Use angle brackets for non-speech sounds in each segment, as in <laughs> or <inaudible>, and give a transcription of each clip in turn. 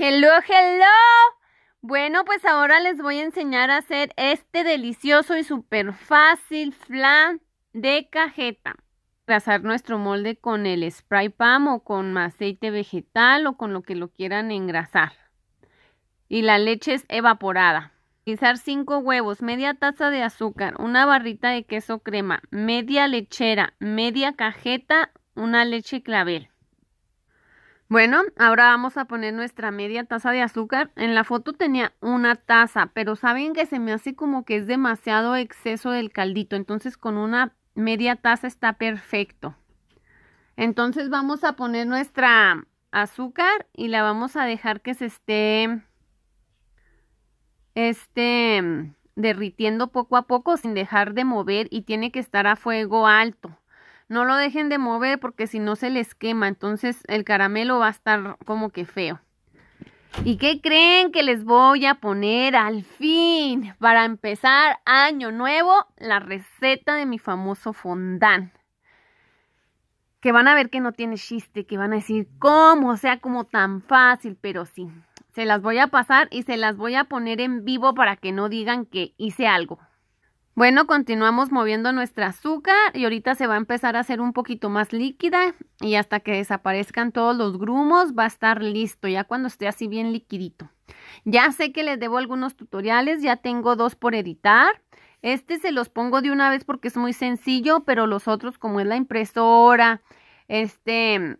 Hello, hello. Bueno, pues ahora les voy a enseñar a hacer este delicioso y súper fácil flan de cajeta. Trazar nuestro molde con el spray pam o con aceite vegetal o con lo que lo quieran engrasar. Y la leche es evaporada. Utilizar 5 huevos, media taza de azúcar, una barrita de queso crema, media lechera, media cajeta, una leche clavel. Bueno, ahora vamos a poner nuestra media taza de azúcar. En la foto tenía una taza, pero saben que se me hace como que es demasiado exceso del caldito, entonces con una media taza está perfecto. Entonces vamos a poner nuestra azúcar y la vamos a dejar que se esté este, derritiendo poco a poco sin dejar de mover y tiene que estar a fuego alto. No lo dejen de mover porque si no se les quema, entonces el caramelo va a estar como que feo. ¿Y qué creen que les voy a poner al fin? Para empezar año nuevo, la receta de mi famoso fondant. Que van a ver que no tiene chiste, que van a decir, ¿cómo? O sea, como tan fácil, pero sí. Se las voy a pasar y se las voy a poner en vivo para que no digan que hice algo. Bueno, continuamos moviendo nuestra azúcar y ahorita se va a empezar a hacer un poquito más líquida y hasta que desaparezcan todos los grumos va a estar listo, ya cuando esté así bien liquidito. Ya sé que les debo algunos tutoriales, ya tengo dos por editar. Este se los pongo de una vez porque es muy sencillo, pero los otros como es la impresora, este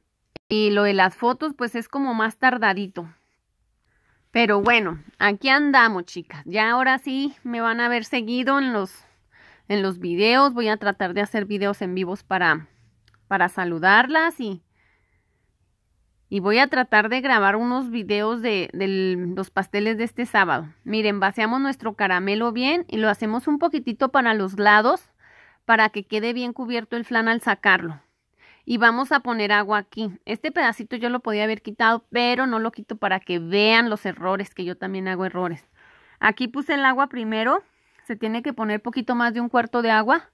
y lo de las fotos pues es como más tardadito. Pero bueno, aquí andamos chicas. Ya ahora sí me van a ver seguido en los en los videos. Voy a tratar de hacer videos en vivos para, para saludarlas y, y voy a tratar de grabar unos videos de, de, los pasteles de este sábado. Miren, vaciamos nuestro caramelo bien y lo hacemos un poquitito para los lados para que quede bien cubierto el flan al sacarlo. Y vamos a poner agua aquí. Este pedacito yo lo podía haber quitado, pero no lo quito para que vean los errores, que yo también hago errores. Aquí puse el agua primero se tiene que poner poquito más de un cuarto de agua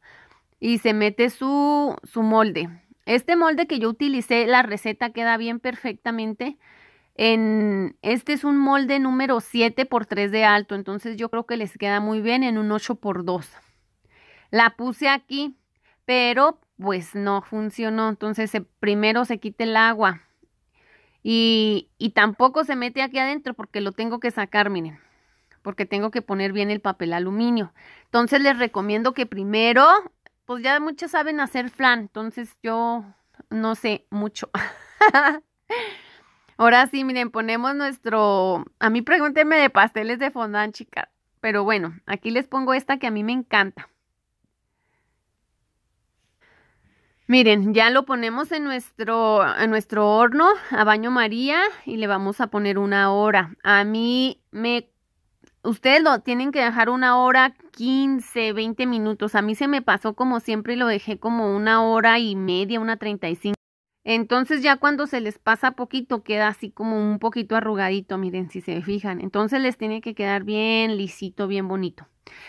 y se mete su, su molde. Este molde que yo utilicé, la receta queda bien perfectamente. En, este es un molde número 7 por 3 de alto, entonces yo creo que les queda muy bien en un 8 por 2. La puse aquí, pero pues no funcionó, entonces primero se quite el agua y, y tampoco se mete aquí adentro porque lo tengo que sacar, miren porque tengo que poner bien el papel aluminio. Entonces les recomiendo que primero, pues ya muchos saben hacer flan, entonces yo no sé mucho. <laughs> Ahora sí, miren, ponemos nuestro... A mí pregúntenme de pasteles de fondant, chicas. Pero bueno, aquí les pongo esta que a mí me encanta. Miren, ya lo ponemos en nuestro, en nuestro horno a baño María y le vamos a poner una hora. A mí me ustedes lo tienen que dejar una hora, quince, veinte minutos. A mí se me pasó como siempre y lo dejé como una hora y media, una treinta y cinco. Entonces ya cuando se les pasa poquito queda así como un poquito arrugadito, miren si se fijan. Entonces les tiene que quedar bien lisito, bien bonito.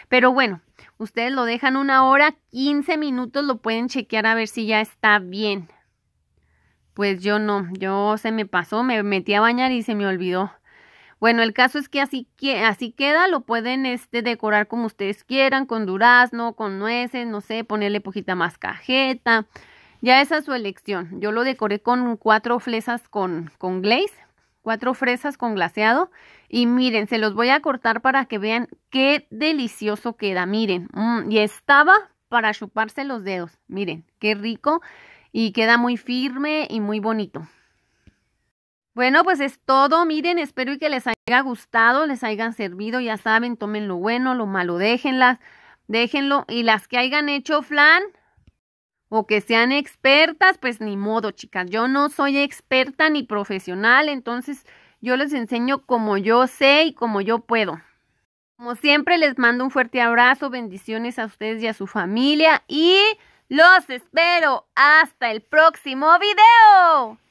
Pero bueno, ustedes lo dejan una hora, quince minutos, lo pueden chequear a ver si ya está bien. Pues yo no, yo se me pasó, me metí a bañar y se me olvidó. Bueno, el caso es que así, que así queda, lo pueden este, decorar como ustedes quieran, con durazno, con nueces, no sé, ponerle poquita más cajeta. Ya esa es su elección. Yo lo decoré con cuatro fresas con, con glaze, cuatro fresas con glaseado. Y miren, se los voy a cortar para que vean qué delicioso queda. Miren, mm, y estaba para chuparse los dedos. Miren, qué rico y queda muy firme y muy bonito. Bueno, pues es todo. Miren, espero que les haya gustado, les hayan servido. Ya saben, tomen lo bueno, lo malo, déjenlas, déjenlo. Y las que hayan hecho flan o que sean expertas, pues ni modo, chicas. Yo no soy experta ni profesional, entonces yo les enseño como yo sé y como yo puedo. Como siempre, les mando un fuerte abrazo, bendiciones a ustedes y a su familia y los espero hasta el próximo video.